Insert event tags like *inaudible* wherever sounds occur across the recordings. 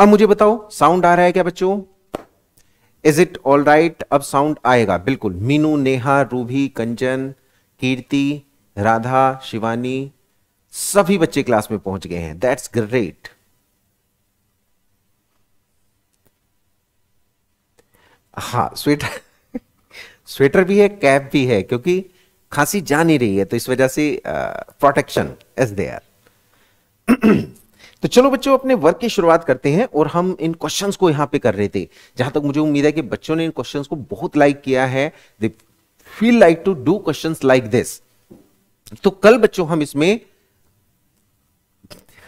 अब मुझे बताओ साउंड आ रहा है क्या बच्चों इज इट ऑल राइट अब साउंड आएगा बिल्कुल मीनू नेहा रूभी कंचन कीर्ति राधा शिवानी सभी बच्चे क्लास में पहुंच गए हैं दैट्स ग्रेट हा स्वेटर स्वेटर भी है कैप भी है क्योंकि खांसी जा नहीं रही है तो इस वजह से प्रोटेक्शन इज देयर तो चलो बच्चों अपने वर्क की शुरुआत करते हैं और हम इन क्वेश्चंस को यहां पे कर रहे थे जहां तक मुझे उम्मीद है कि बच्चों ने इन क्वेश्चंस को बहुत लाइक किया है they feel like to do question like this तो कल बच्चों हम इसमें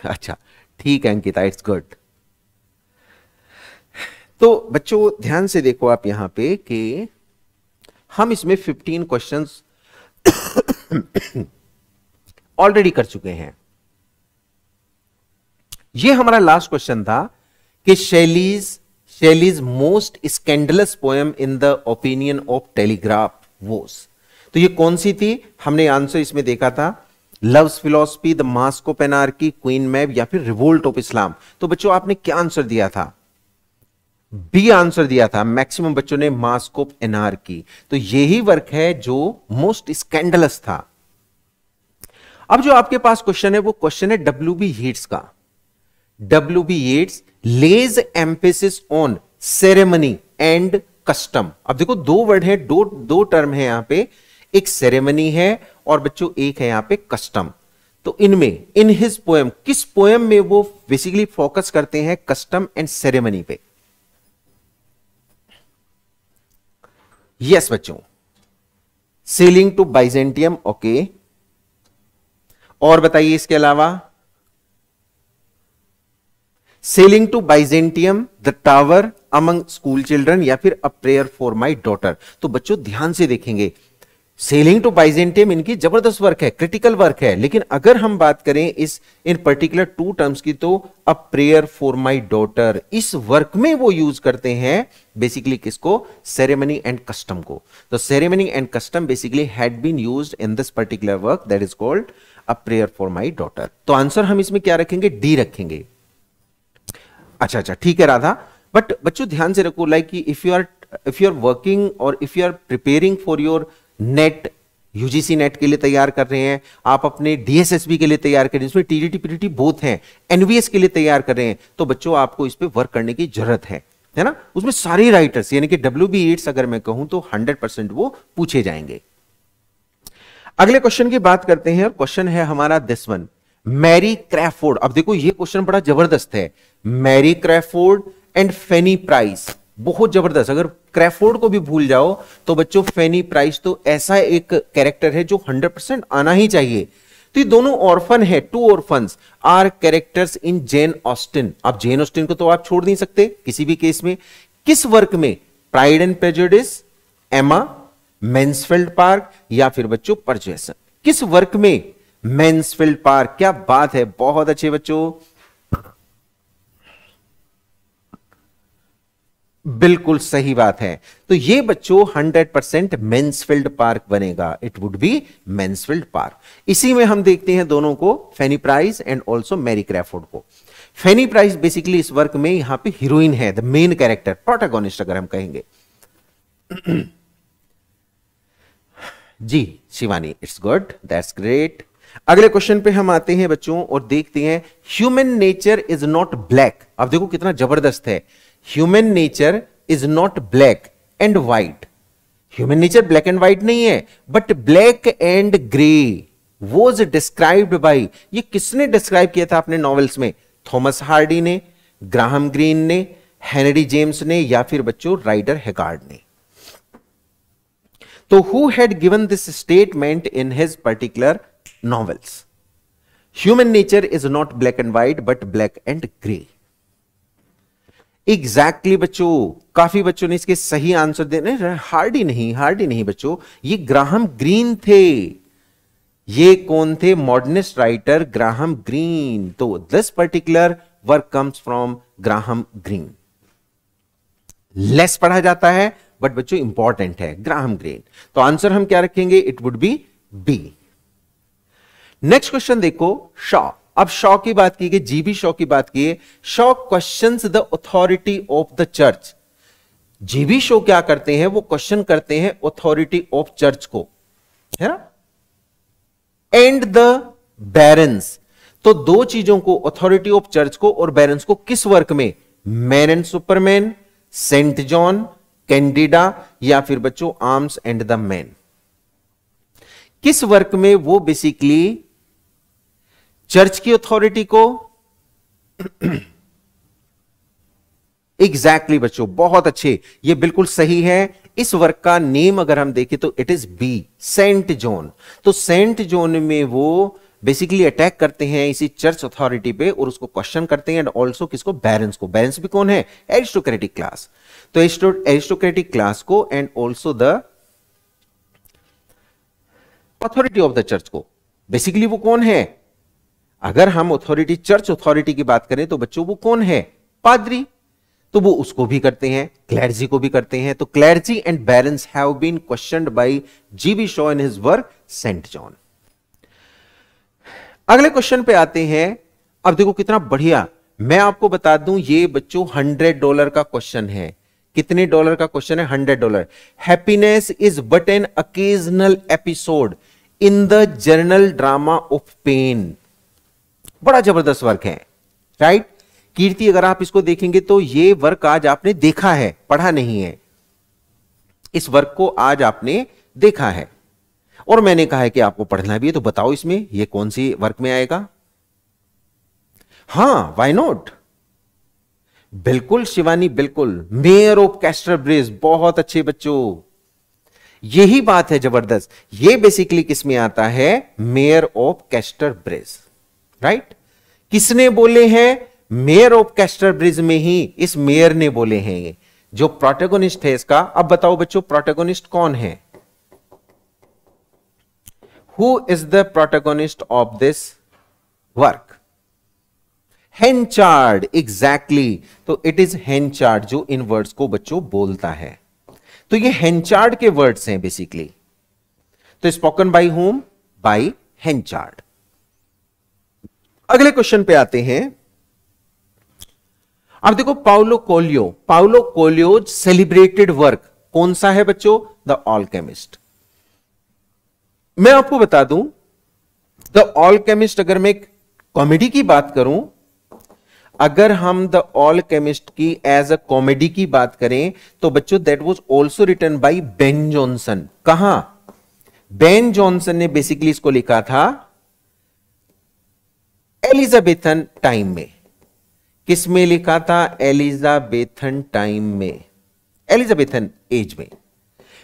अच्छा ठीक है अंकिता इट्स गुड तो बच्चों ध्यान से देखो आप यहां पे कि हम इसमें 15 क्वेश्चंस ऑलरेडी कर चुके हैं ये हमारा लास्ट क्वेश्चन था कि Shelley's Shelley's most scandalous poem in the opinion of Telegraph was तो ये कौन सी थी हमने आंसर इसमें देखा था लव्स फिलोसफी द एनआर की क्वीन मैप या फिर रिवोल्ट ऑफ इस्लाम तो बच्चों आपने क्या आंसर दिया था बी आंसर दिया था मैक्सिमम बच्चों ने मास्क एनआर की तो यही वर्क है जो मोस्ट स्कैंडलस था अब जो आपके पास क्वेश्चन है वो क्वेश्चन है डब्ल्यू बी हीट्स का बी एड्स lays emphasis on ceremony and custom अब देखो दो वर्ड है दो दो टर्म है यहां पे एक सेरेमनी है और बच्चों एक है यहां पे कस्टम तो इनमें इन हिज पोएम किस पोएम में वो बेसिकली फोकस करते हैं कस्टम एंड सेरेमनी पे यस yes, बच्चों सेलिंग टू बाइजेंटियम ओके और बताइए इसके अलावा sailing to Byzantium the tower among school children या फिर a prayer for my daughter तो बच्चों ध्यान से देखेंगे सेलिंग टू बाइजेंटियम इनकी जबरदस्त वर्क है क्रिटिकल वर्क है लेकिन अगर हम बात करें इस इन पर्टिकुलर टू टर्म्स की तो a prayer for my daughter इस वर्क में वो यूज करते हैं बेसिकली किसको सेरेमनी एंड कस्टम को तो ceremony and custom basically had been use in this particular work that is called a prayer for my daughter तो आंसर हम इसमें क्या रखेंगे डी रखेंगे अच्छा अच्छा ठीक है राधा बट बच्चों ध्यान से रखो like if you are if you are working और if you are preparing for your NET UGC NET के लिए तैयार कर रहे हैं आप अपने डीएसएसबी के लिए तैयार कर रहे हैं जिसमें टीडीटी पीडीटी बोथ हैं एनवीएस के लिए तैयार कर रहे हैं तो बच्चों आपको इस पर वर्क करने की जरूरत है है ना उसमें सारे राइटर्स यानी कि डब्ल्यू बी एड्स अगर मैं कहूं तो हंड्रेड परसेंट वो पूछे जाएंगे अगले क्वेश्चन की बात करते हैं और क्वेश्चन है हमारा दिस वन मैरी क्रैफोर्ड अब देखो ये क्वेश्चन बड़ा जबरदस्त है Mary Crawford and Fanny Price बहुत जबरदस्त अगर क्रैफोर्ड को भी भूल जाओ तो बच्चों फेनी प्राइस तो ऐसा एक कैरेक्टर है जो 100% आना ही चाहिए तो ये दोनों ऑर्फन है two orphan are characters in Jane Austen आप जेन ऑस्टिन को तो आप छोड़ नहीं सकते किसी भी केस में किस वर्क में प्राइड एंड प्रेजुडिस एमा मेन्सफील्ड पार्क या फिर बच्चों परचेसन किस वर्क में मैंसफील्ड पार्क क्या बात है बहुत अच्छे बच्चों बिल्कुल सही बात है तो ये बच्चों 100 परसेंट मेन्सफील्ड पार्क बनेगा it would be Mansfield Park इसी में हम देखते हैं दोनों को Fanny Price and also Mary Crawford को फेनी प्राइज बेसिकली इस वर्क में यहां पे हीरोइन है द मेन कैरेक्टर प्रोटेगोनिस्ट अगर हम कहेंगे *clears throat* जी Shivani it's good that's great अगले क्वेश्चन पे हम आते हैं बच्चों और देखते हैं human nature is not black आप देखो कितना जबरदस्त है human nature is not black and white human nature black and white नहीं है but black and grey was described by ये किसने डिस्क्राइब किया था अपने नॉवेल्स में थॉमस हार्डी ने ग्राहम ग्रीन ने हेनरी जेम्स ने या फिर बच्चों राइडर हेगार्ड ने तो who had given this statement in his particular novels. Human nature is not black and white, but black and grey. Exactly exactly बच्चों काफी बच्चों ने इसके सही आंसर देने हार्ड ही नहीं हार्ड ही नहीं बच्चों ये ग्राहम ग्रीन थे ये कौन थे मॉडर्निस्ट राइटर ग्राहम ग्रीन तो this particular work comes from Graham Greene less पढ़ा जाता है बट बच्चों इंपॉर्टेंट है ग्राहम ग्रीन तो आंसर हम क्या रखेंगे it would be B next question देखो शॉ अब शॉ की बात की गई जीबी शॉ की बात की Shaw question the authority of the church GB Shaw क्या करते हैं वो क्वेश्चन करते हैं अथॉरिटी ऑफ चर्च को है ना एंड द बैरेंस तो दो चीजों को अथॉरिटी ऑफ चर्च को और बैरेंस को किस वर्क में Man and Superman Saint Joan Candida या फिर बच्चों आर्म्स एंड द मैन किस वर्क में वो बेसिकली चर्च की अथॉरिटी को एग्जैक्टली exactly बच्चों बहुत अच्छे ये बिल्कुल सही है इस वर्क का नेम अगर हम देखें तो it is B Saint Joan तो सेंट जोन में वो बेसिकली अटैक करते हैं इसी चर्च अथॉरिटी पे और उसको क्वेश्चन करते हैं एंड ऑल्सो किसको बैरेंस को बैरेंस भी कौन है एरिस्टोक्रेटिक क्लास तो एरिस्टोक्रेटिक क्लास को and also the authority of the church को बेसिकली वो कौन है अगर हम अथॉरिटी चर्च अथॉरिटी की बात करें तो बच्चों वो कौन है पादरी तो वो उसको भी करते हैं क्लैर्जी को भी करते हैं तो clergy and barons have been question by GB Shaw in his work Saint Joan अगले क्वेश्चन पे आते हैं अब देखो कितना बढ़िया मैं आपको बता दूं ये बच्चों हंड्रेड डॉलर का क्वेश्चन है कितने डॉलर का क्वेश्चन है hundred dollar happiness is but an occasional episode in the general drama of pain बड़ा जबरदस्त वर्क है राइट कीर्ति अगर आप इसको देखेंगे तो ये वर्क आज आपने देखा है पढ़ा नहीं है इस वर्क को आज आपने देखा है और मैंने कहा है कि आपको पढ़ना भी है तो बताओ इसमें ये कौन सी वर्क में आएगा हां वाई नॉट बिल्कुल शिवानी बिल्कुल मेयर ऑफ कैस्टर ब्रिज बहुत अच्छे बच्चों यही बात है जबरदस्त ये बेसिकली किसमें आता है Mayor of Casterbridge right किसने बोले हैं मेयर ऑफ कैस्टर ब्रिज में ही इस मेयर ने बोले हैं ये जो प्रोटेगोनिस्ट है इसका अब बताओ बच्चों प्रोटेगोनिस्ट कौन है who is the protagonist of this work Henchard exactly तो इट इज हेनचार्ड जो इन वर्ड्स को बच्चों बोलता है तो ये हेनचार्ड के वर्ड्स हैं बेसिकली तो spoken by whom by Henchard अगले क्वेश्चन पे आते हैं अब देखो Paulo Coelho Paulo Coelho's celebrated work कौन सा है बच्चों द ऑल केमिस्ट मैं आपको बता दूं द ऑल केमिस्ट अगर मैं कॉमेडी की बात करूं अगर हम द ऑल केमिस्ट की एज अ कॉमेडी की बात करें तो बच्चों that was also written by Ben Jonson कहा बेन जॉनसन ने बेसिकली इसको लिखा था एलिजाबेथन टाइम में किस में लिखा था एलिजाबेथन टाइम में एलिजाबेथन एज में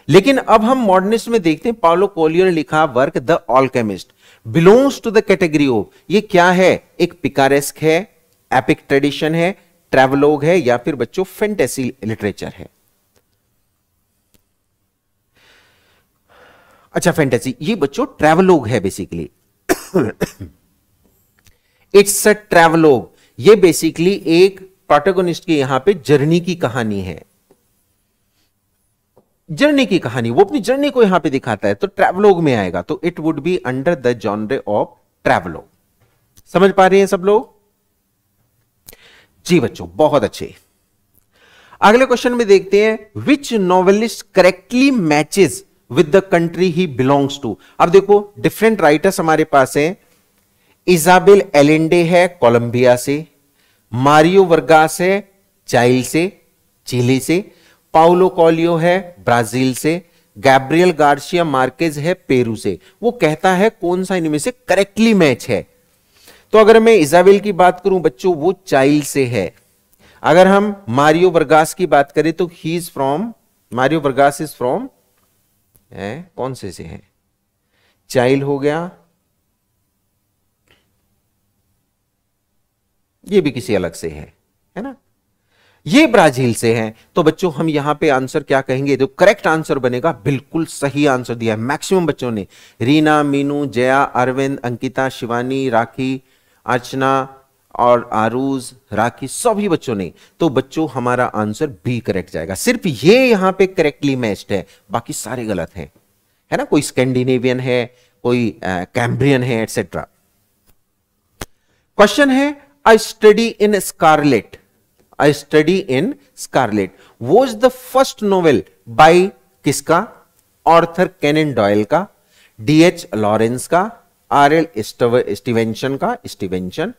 लेकिन अब हम मॉडर्निस्ट में देखते हैं पाउलो कोलियो ने लिखा work the Alchemist belongs to the category of ये क्या है एक पिकारेस्क है एपिक ट्रेडिशन है ट्रेवलोग है या फिर बच्चों फेंटेसी लिटरेचर है अच्छा फेंटेसी ये बच्चों ट्रेवलोग है बेसिकली इट्स अ ट्रेवलोग ये बेसिकली एक प्रोटेगोनिस्ट की यहां पे जर्नी की कहानी है जर्नी की कहानी वो अपनी जर्नी को यहां पे दिखाता है तो ट्रेवलोग में आएगा तो it would be under the genre of travelogue समझ पा रहे हैं सब लोग जी बच्चों बहुत अच्छे अगले क्वेश्चन में देखते हैं which novelist correctly matches with the country he belongs to अब देखो डिफरेंट राइटर्स हमारे पास हैं इजाबेल एलेंडे है कोलंबिया से मारियो वर्गास है चाइल से चिली से पाउलो कॉलियो है ब्राजील से गैब्रियल गार्शिया मार्केज है पेरू से वो कहता है कौन सा इनमें से करेक्टली मैच है तो अगर मैं इजाबेल की बात करूं बच्चों वो चाइल से है अगर हम मारियो वर्गास की बात करें तो he is from Mario Vargas is from कौन से से है चाइल हो गया ये भी किसी अलग से है है ना ये ब्राजील से है तो बच्चों हम यहां पे आंसर क्या कहेंगे तो करेक्ट आंसर बनेगा बिल्कुल सही आंसर दिया है मैक्सिमम बच्चों ने रीना मीनू जया अरविंद अंकिता शिवानी राखी अर्चना और आरूज राखी सभी बच्चों ने तो बच्चों हमारा आंसर बी करेक्ट जाएगा सिर्फ ये यहां पे करेक्टली मैच्ड है बाकी सारे गलत हैं है ना कोई स्कैंडिनेवियन है कोई कैम्ब्रियन है एटसेट्रा क्वेश्चन है study in scarlet a study in scarlet वो is the first novel by किसका ऑर्थर कैनन डॉयल का डीएच लॉरेंस का आर एल स्टीवेंशन का स्टीवेंशन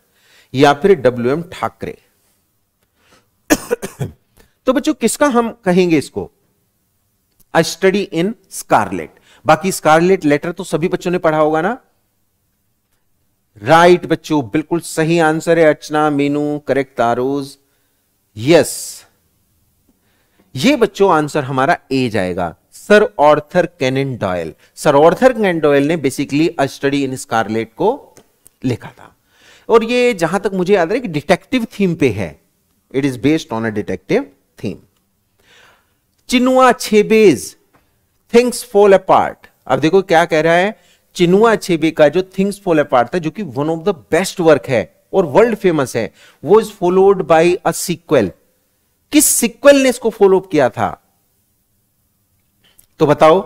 या फिर डब्ल्यू एम ठाकरे तो बच्चों किसका हम कहेंगे इसको आई स्टडी इन स्कारलेट बाकी स्कारलेट लेटर तो सभी बच्चों ने पढ़ा होगा ना राइट बच्चों बिल्कुल सही आंसर है अर्चना मीनू करेक्ट आरोज यस ये बच्चों आंसर हमारा ए जाएगा sir Arthur Conan Doyle sir Arthur Conan Doyle ने basically a study in Scarlet को लिखा था और ये जहां तक मुझे याद है कि डिटेक्टिव थीम पे है it is based on a detective theme Chinua Achebe's Things Fall Apart अब देखो क्या कह रहा है चिनुआ छेबे का जो थिंग्स फॉल अपार्ट था जो कि one of the best work है और वर्ल्ड फेमस है वो is followed by a sequel किस सीक्वल ने इसको फॉलोअप किया था तो बताओ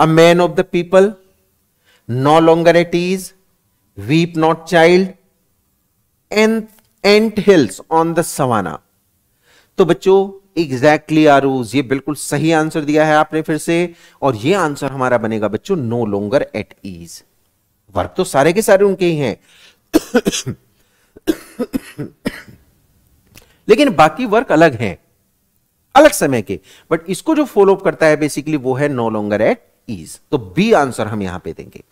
a man of the people no longer at ease weep not child and anthills on the savannah तो बच्चों एग्जैक्टली आरूज ये बिल्कुल सही आंसर दिया है आपने फिर से और ये आंसर हमारा बनेगा बच्चों no longer at ease work तो सारे के सारे उनके ही हैं लेकिन बाकी वर्क अलग हैं अलग समय के बट इसको जो फॉलोअप करता है बेसिकली वो है नो लोंगर एट ईज तो बी आंसर हम यहां पे देंगे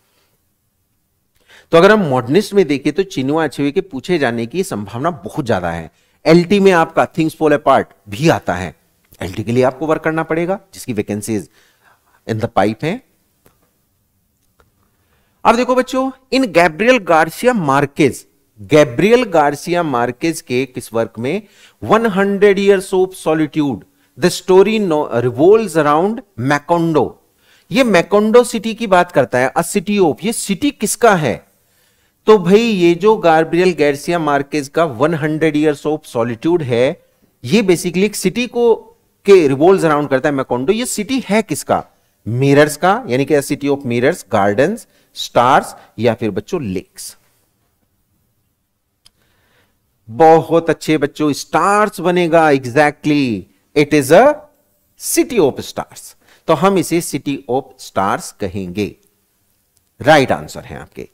तो अगर हम मॉडर्निस्ट में देखें तो चिन्हुआ अछेवे के पूछे जाने की संभावना बहुत ज्यादा है एलटी में आपका थिंग्स फॉल ए पार्ट भी आता है एलटी के लिए आपको वर्क करना पड़ेगा जिसकी वैकेंसीज इन द पाइप है अब देखो बच्चों in Gabriel Garcia Marquez Gabriel Garcia Marquez के किस वर्क में 100 years of solitude the story revolve around Macondo ये मैकोंडो सिटी की बात करता है अ सिटी ऑफ ये सिटी किसका है तो भाई ये जो गार्ब्रियल गैरसिया मार्केज का 100 हंड्रेड ईयर्स ऑफ सॉलिट्यूड है ये बेसिकली एक सिटी को के रिवोल्व अराउंड करता है मैकोंडो ये सिटी है किसका मिरर्स का यानी कि city of mirrors garden stars या फिर बच्चों लेक्स बहुत अच्छे बच्चों स्टार्स बनेगा exactly it is a city of stars तो हम इसे सिटी ऑफ स्टार्स कहेंगे राइट right आंसर है आपके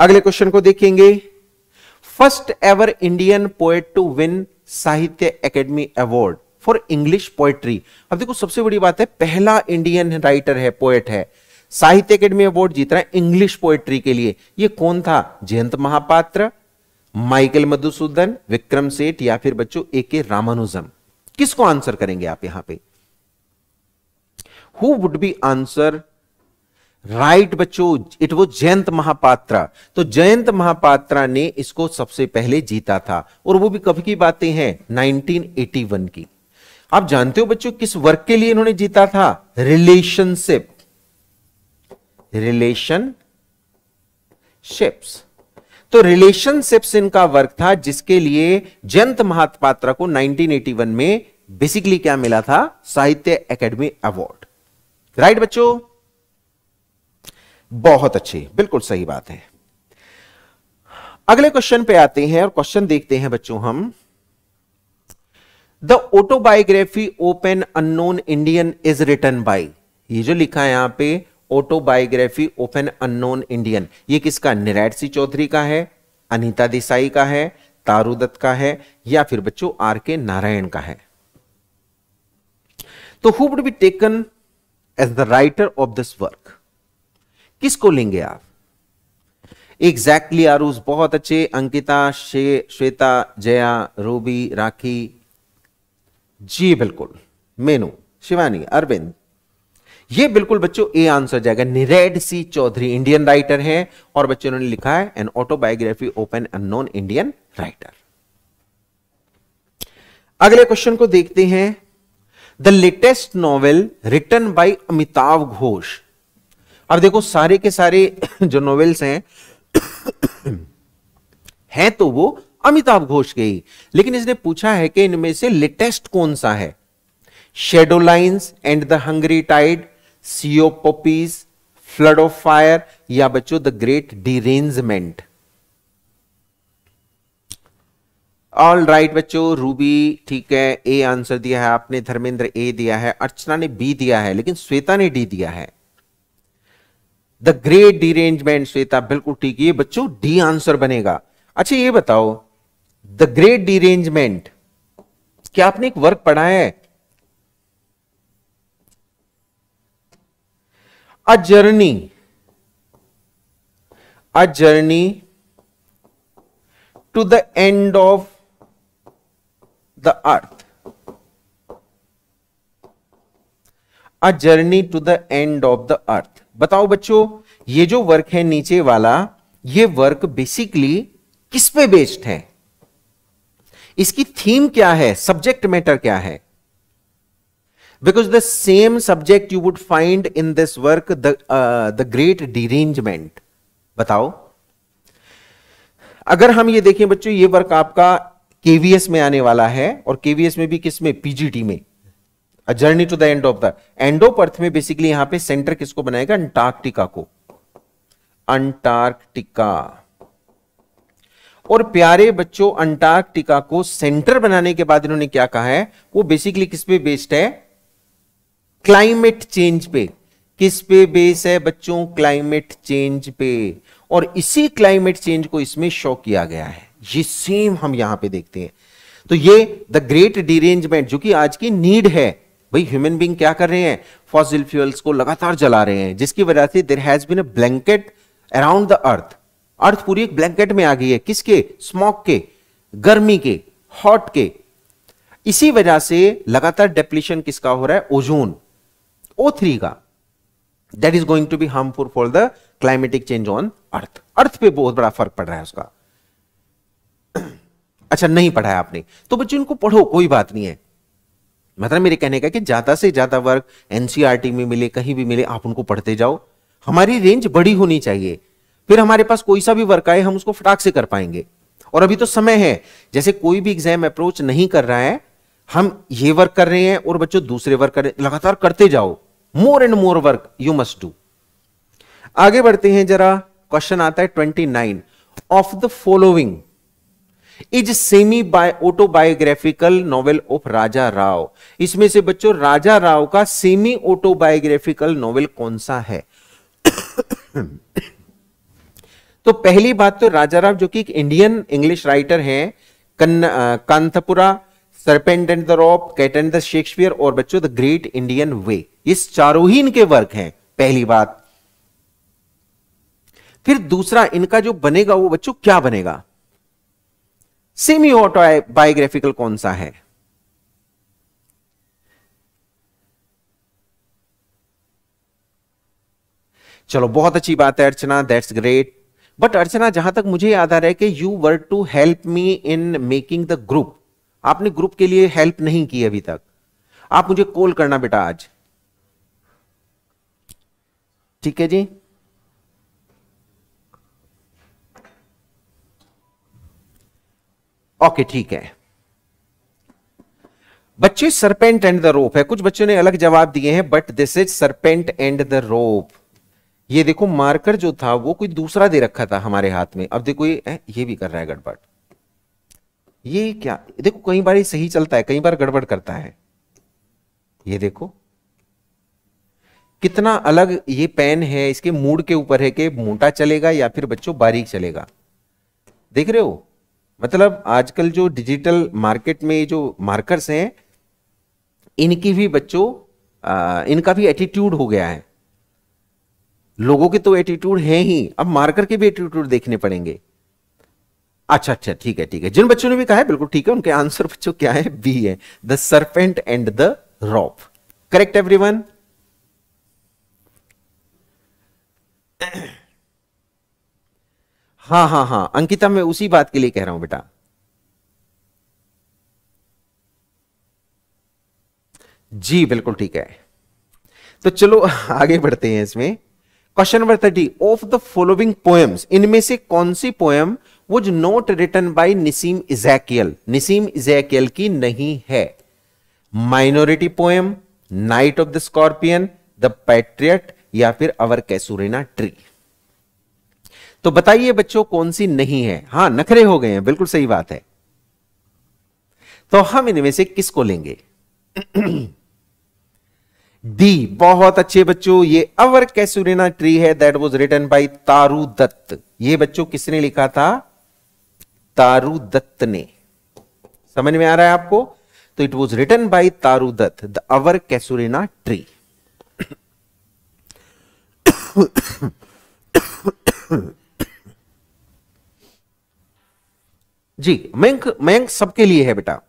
अगले क्वेश्चन को देखेंगे first ever Indian poet to win Sahitya Akademi award for English poetry अब देखो सबसे बड़ी बात है पहला इंडियन राइटर है पोएट है साहित्य अकेडमी अवार्ड जीत रहा है इंग्लिश पोएट्री के लिए ये कौन था जयंत महापात्र माइकल मधुसूदन विक्रम सेठ या फिर बच्चों ए के रामानुजम किसको आंसर करेंगे आप यहां पे who would be answer right right बच्चों इट वो जयंत महापात्रा तो जयंत महापात्रा ने इसको सबसे पहले जीता था और वो भी कभी की बातें हैं 1981 की आप जानते हो बच्चों किस वर्क के लिए इन्होंने जीता था रिलेशनशिप रिलेशन शिप्स तो रिलेशनशिप्स इनका वर्क था जिसके लिए जयंत महापात्रा को 1981 में बेसिकली क्या मिला था साहित्य एकेडमी अवार्ड राइट बच्चों बहुत अच्छी बिल्कुल सही बात है अगले क्वेश्चन पे आते हैं और क्वेश्चन देखते हैं बच्चों हम the autobiography of an unknown Indian is written by ये जो लिखा है यहां पे ऑटोबायोग्राफी ओपन अननोन इंडियन ये किसका निराट सिंह चौधरी का है अनिता देसाई का है तारू दत्त का है या फिर बच्चों आर के नारायण का है तो who would be taken as the writer of this work किसको लेंगे आप एग्जैक्टली exactly आरूस बहुत अच्छे अंकिता शे श्वेता जया रूबी राखी जी बिल्कुल मेनू शिवानी अरविंद ये बिल्कुल बच्चों ए आंसर जाएगा Nirad C Chaudhuri Indian writer है और बच्चों ने लिखा है an autobiography of an unknown Indian writer अगले क्वेश्चन को देखते हैं the latest novel written by Amitav Ghosh अब देखो सारे के सारे *coughs* जो नॉवेल्स हैं *coughs* हैं तो वो अमिताभ घोष के ही लेकिन इसने पूछा है कि इनमें से लेटेस्ट कौन सा है shadow lines and the hungry tide sea of poppies flood of fire या बच्चों the great derangement all right right, बच्चों रूबी ठीक है ए आंसर दिया है आपने धर्मेंद्र ए दिया है अर्चना ने बी दिया है लेकिन श्वेता ने डी दिया है द ग्रेट डिरेंजमेंट श्वेता बिल्कुल ठीक है बच्चों डी आंसर बनेगा अच्छा ये बताओ द ग्रेट डिरेंजमेंट क्या आपने एक वर्क पढ़ा है a journey a journey to the end of the earth a journey to the end of the earth बताओ बच्चों ये जो वर्क है नीचे वाला ये वर्क बेसिकली किस पे बेस्ड है इसकी थीम क्या है सब्जेक्ट मैटर क्या है because the same subject you would find in this work the great the great बताओ अगर हम ये देखें बच्चों ये वर्क आपका केवीएस में आने वाला है और केवीएस में भी किस में पीजीटी में journey to the end of the earth में बेसिकली यहां पे सेंटर किसको बनाएगा अंटार्कटिका को अंटार्कटिका और प्यारे बच्चों अंटार्कटिका को सेंटर बनाने के बाद इन्होंने क्या कहा है वो बेसिकली किस पे बेस्ड है क्लाइमेट चेंज पे किस पे बेस है बच्चों क्लाइमेट चेंज पे और इसी क्लाइमेट चेंज को इसमें शो किया गया है ये सेम हम यहां पे देखते हैं तो ये द ग्रेट डिरेंजमेंट जो कि आज की नीड है भाई ह्यूमन बींग क्या कर रहे हैं फॉसिल फ्यूल्स को लगातार जला रहे हैं जिसकी वजह से there has been a blanket around the earth earth पूरी एक ब्लैंकेट में आ गई है किसके स्मॉक के गर्मी के हॉट के इसी वजह से लगातार डेप्लीशन किसका हो रहा है ओजोन ओ थ्री का that is going to be harmful for the climatic change on earth earth पे बहुत बड़ा फर्क पड़ रहा है उसका *clears throat* अच्छा नहीं पढ़ा है आपने तो बच्चे इनको पढ़ो कोई बात नहीं है मतलब मेरे कहने का कि ज्यादा से ज्यादा वर्क एनसीईआरटी e में मिले कहीं भी मिले आप उनको पढ़ते जाओ हमारी रेंज बड़ी होनी चाहिए फिर हमारे पास कोई सा भी वर्क आए हम उसको फटाक से कर पाएंगे और अभी तो समय है जैसे कोई भी एग्जाम अप्रोच नहीं कर रहा है हम ये वर्क कर रहे हैं और बच्चों दूसरे वर्क कर लगातार करते जाओ more and more work you must do आगे बढ़ते हैं जरा क्वेश्चन आता है twenty nine of the following is semi autobiographical novel of Raja Rao इसमें से बच्चों राजा राव का सेमी ऑटोबायोग्राफिकल नॉवेल कौन सा है *coughs* तो पहली बात तो राजा राव जो कि एक इंडियन इंग्लिश राइटर हैं Kanthapura serpent and the rope cat and the Shakespeare और बच्चों द ग्रेट इंडियन वे इस चारों ही इनके वर्क हैं पहली बात फिर दूसरा इनका जो बनेगा वो बच्चों क्या बनेगा सेमी ऑटो बायोग्राफिकल कौन सा है चलो बहुत अच्छी बात है Archana that's great but Archana जहां तक मुझे याद आ रहा है कि you were to help me in making the group आपने ग्रुप के लिए हेल्प नहीं की अभी तक आप मुझे कॉल करना बेटा आज ठीक है जी ओके ठीक है बच्चे सरपेंट एंड द रोप है कुछ बच्चों ने अलग जवाब दिए हैं but this is serpent and the rope ये देखो मार्कर जो था वो कोई दूसरा दे रखा था हमारे हाथ में अब देखो ये ये भी कर रहा है गड़बड़ ये क्या देखो कई बार ये सही चलता है कई बार गड़बड़ करता है ये देखो कितना अलग ये पेन है इसके मूड के ऊपर है कि मोटा चलेगा या फिर बच्चों बारीक चलेगा देख रहे हो मतलब आजकल जो डिजिटल मार्केट में जो मार्कर्स हैं इनकी भी बच्चों इनका भी एटीट्यूड हो गया है लोगों के तो एटीट्यूड है ही अब मार्कर के भी एटीट्यूड देखने पड़ेंगे अच्छा अच्छा ठीक है ठीक है जिन बच्चों ने भी कहा है बिल्कुल ठीक है उनके आंसर बच्चों क्या है बी है the serpent and the rope correct everyone हाँ हाँ हाँ अंकिता मैं उसी बात के लिए कह रहा हूं बेटा जी बिल्कुल ठीक है तो चलो आगे बढ़ते हैं इसमें question number thirty of the following poems इनमें से कौन सी पोएम जो not written by Nissim Ezekiel Nissim Ezekiel की नहीं है minority poem night of the scorpion the patriot या फिर अवर कैसुरेना ट्री तो बताइए बच्चों कौन सी नहीं है हां नखरे हो गए हैं बिल्कुल सही बात है तो हम इनमें से किसको लेंगे डी बहुत अच्छे बच्चों ये अवर कैसुरेना ट्री है that was written by Toru Dutt ये बच्चों किसने लिखा था तारू दत्त ने समझ में आ रहा है आपको तो it was written by Toru Dutt the our casuarina tree जी मयंक मयंक सबके लिए है बेटा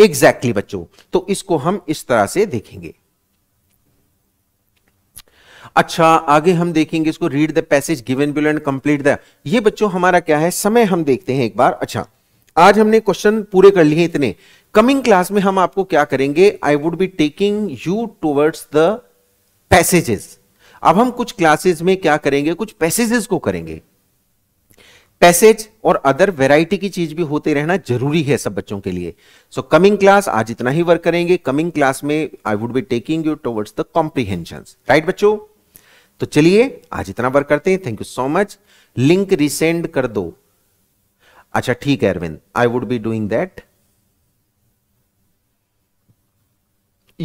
एग्जैक्टली exactly बच्चों तो इसको हम इस तरह से देखेंगे अच्छा आगे हम देखेंगे इसको read the passage given below and complete the ये बच्चों हमारा क्या है समय हम देखते हैं एक बार अच्छा आज हमने क्वेश्चन पूरे कर लिए इतने कमिंग क्लास में हम आपको क्या करेंगे I would be taking you towards the passages अब हम कुछ क्लासेज में क्या करेंगे कुछ पैसेजेस को करेंगे पैसेज और अदर वेराइटी की चीज भी होते रहना जरूरी है सब बच्चों के लिए सो कमिंग क्लास आज इतना ही वर्क करेंगे कमिंग क्लास में I would be taking you towards the comprehension right बच्चों तो चलिए आज इतना वर्क करते हैं thank you so much link resend कर दो अच्छा ठीक है Arvind I would be doing that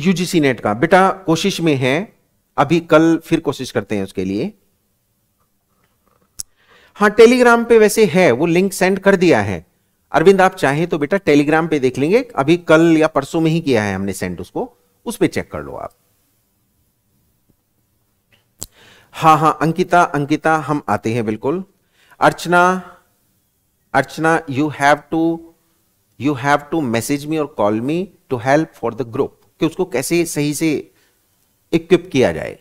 UGC NET का बेटा कोशिश में है अभी कल फिर कोशिश करते हैं उसके लिए हाँ टेलीग्राम पे वैसे है वो लिंक सेंड कर दिया है अरविंद आप चाहें तो बेटा टेलीग्राम पे देख लेंगे अभी कल या परसों में ही किया है हमने सेंड उसको उस पर चेक कर लो आप हाँ हाँ अंकिता अंकिता हम आते हैं बिल्कुल Archana Archana you have to you have to message me और call me to help for the group कि उसको कैसे सही से इक्विप किया जाए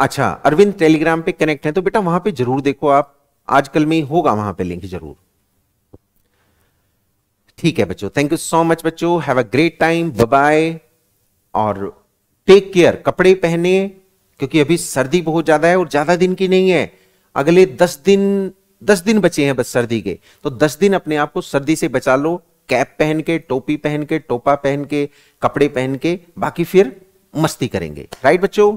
अच्छा अरविंद टेलीग्राम पे कनेक्ट है तो बेटा वहां पे जरूर देखो आप आजकल में ही होगा वहां पे लिंक जरूर ठीक है बच्चों थैंक यू सो मच बच्चों have a great time bye और टेक केयर कपड़े पहने क्योंकि अभी सर्दी बहुत ज्यादा है और ज्यादा दिन की नहीं है अगले दस दिन दस दिन बचे हैं बस सर्दी के तो दस दिन अपने आप को सर्दी से बचा लो कैप पहन के टोपी पहन के टोपा पहन के कपड़े पहन के बाकी फिर मस्ती करेंगे राइट बच्चों